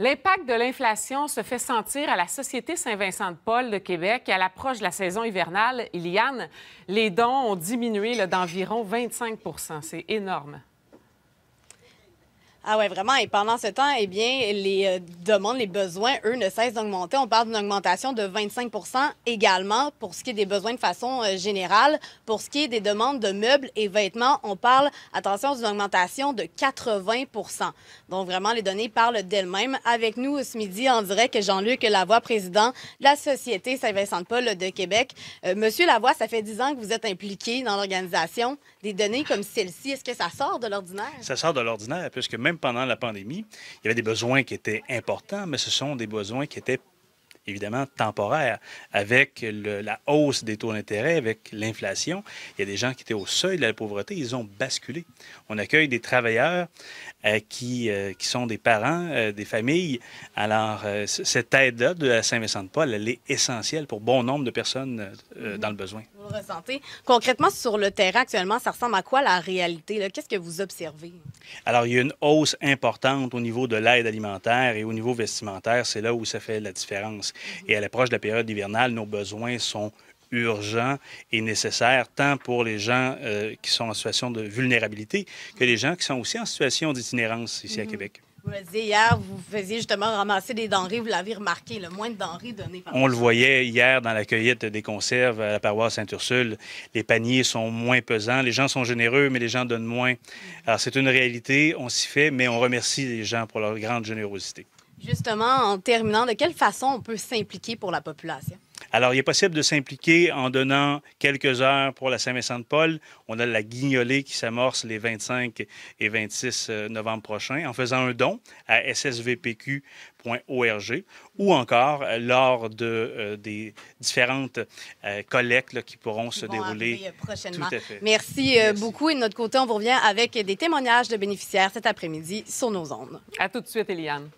L'impact de l'inflation se fait sentir à la Société Saint-Vincent-de-Paul de Québec et à l'approche de la saison hivernale, Iliane, les dons ont diminué d'environ 25 C'est énorme. Ah ouais, vraiment. Et pendant ce temps, eh bien, les euh, demandes, les besoins, eux, ne cessent d'augmenter. On parle d'une augmentation de 25 également pour ce qui est des besoins de façon euh, générale. Pour ce qui est des demandes de meubles et vêtements, on parle, attention, d'une augmentation de 80 Donc vraiment, les données parlent d'elles-mêmes. Avec nous ce midi, en direct, Jean-Luc Lavoie, président de la Société Saint-Vincent-de-Paul de Québec. Euh, monsieur Lavoie, ça fait 10 ans que vous êtes impliqué dans l'organisation. Des données comme celle-ci, est-ce que ça sort de l'ordinaire? Ça sort de l'ordinaire, puisque même pendant la pandémie, il y avait des besoins qui étaient importants, mais ce sont des besoins qui étaient évidemment temporaires. Avec la hausse des taux d'intérêt, avec l'inflation, il y a des gens qui étaient au seuil de la pauvreté, ils ont basculé. On accueille des travailleurs euh, qui, euh, qui sont des parents, euh, des familles. Alors, cette aide-là de la Saint-Vincent-de-Paul, elle est essentielle pour bon nombre de personnes dans le besoin ressentez. Concrètement, sur le terrain actuellement, ça ressemble à quoi la réalité? Qu'est-ce que vous observez? Alors, il y a une hausse importante au niveau de l'aide alimentaire et au niveau vestimentaire. C'est là où ça fait la différence. Mhm. Et à l'approche de la période hivernale, nos besoins sont urgents et nécessaires, tant pour les gens euh, qui sont en situation de vulnérabilité que les gens qui sont aussi en situation d'itinérance ici à mhm. Québec. Vous hier, vous faisiez justement ramasser des denrées, vous l'avez remarqué, le moins de denrées données On le voyait hier dans la cueillette des conserves à la paroisse Saint-Ursule. Les paniers sont moins pesants, les gens sont généreux, mais les gens donnent moins. Alors c'est une réalité, on s'y fait, mais on remercie les gens pour leur grande générosité. Justement, en terminant, de quelle façon on peut s'impliquer pour la population? Alors, il est possible de s'impliquer en donnant quelques heures pour la Saint-Vincent-de-Paul. On a la guignolée qui s'amorce les 25 et 26 euh, novembre prochains en faisant un don à ssvpq.org ou encore euh, lors de, euh, des différentes collectes qui pourront se dérouler prochainement. Merci, beaucoup. Et de notre côté, on vous revient avec des témoignages de bénéficiaires cet après-midi sur nos ondes. À tout de suite, Eliane.